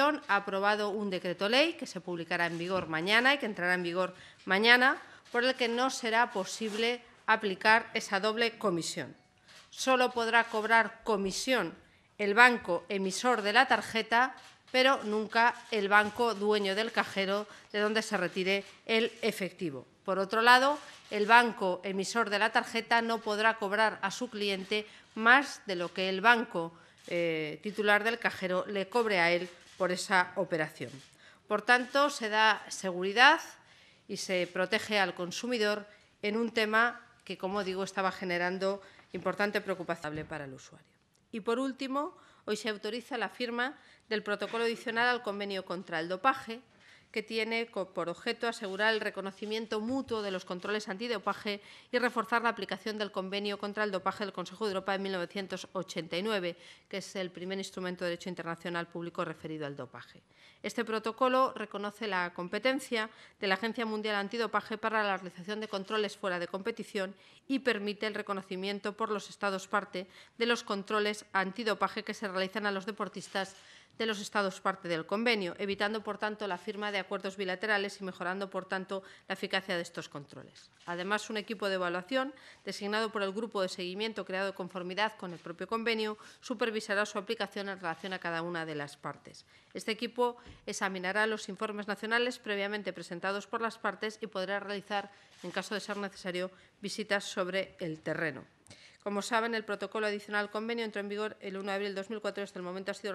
ha aprobado un decreto ley que se publicará en vigor mañana y que entrará en vigor mañana, por el que no será posible aplicar esa doble comisión. Solo podrá cobrar comisión el banco emisor de la tarjeta, pero nunca el banco dueño del cajero de donde se retire el efectivo. Por otro lado, el banco emisor de la tarjeta no podrá cobrar a su cliente más de lo que el banco eh, titular del cajero le cobre a él por esa operación. Por tanto, se da seguridad y se protege al consumidor en un tema que, como digo, estaba generando importante preocupación para el usuario. Y, por último, hoy se autoriza la firma del protocolo adicional al convenio contra el dopaje, que tiene por objeto asegurar el reconocimiento mutuo de los controles antidopaje y reforzar la aplicación del Convenio contra el Dopaje del Consejo de Europa de 1989, que es el primer instrumento de derecho internacional público referido al dopaje. Este protocolo reconoce la competencia de la Agencia Mundial Antidopaje para la realización de controles fuera de competición y permite el reconocimiento por los Estados parte de los controles antidopaje que se realizan a los deportistas de los Estados parte del convenio, evitando, por tanto, la firma de acuerdos bilaterales y mejorando, por tanto, la eficacia de estos controles. Además, un equipo de evaluación, designado por el grupo de seguimiento creado de conformidad con el propio convenio, supervisará su aplicación en relación a cada una de las partes. Este equipo examinará los informes nacionales previamente presentados por las partes y podrá realizar, en caso de ser necesario, visitas sobre el terreno. Como saben, el protocolo adicional al convenio entró en vigor el 1 de abril de 2004 y hasta el momento ha sido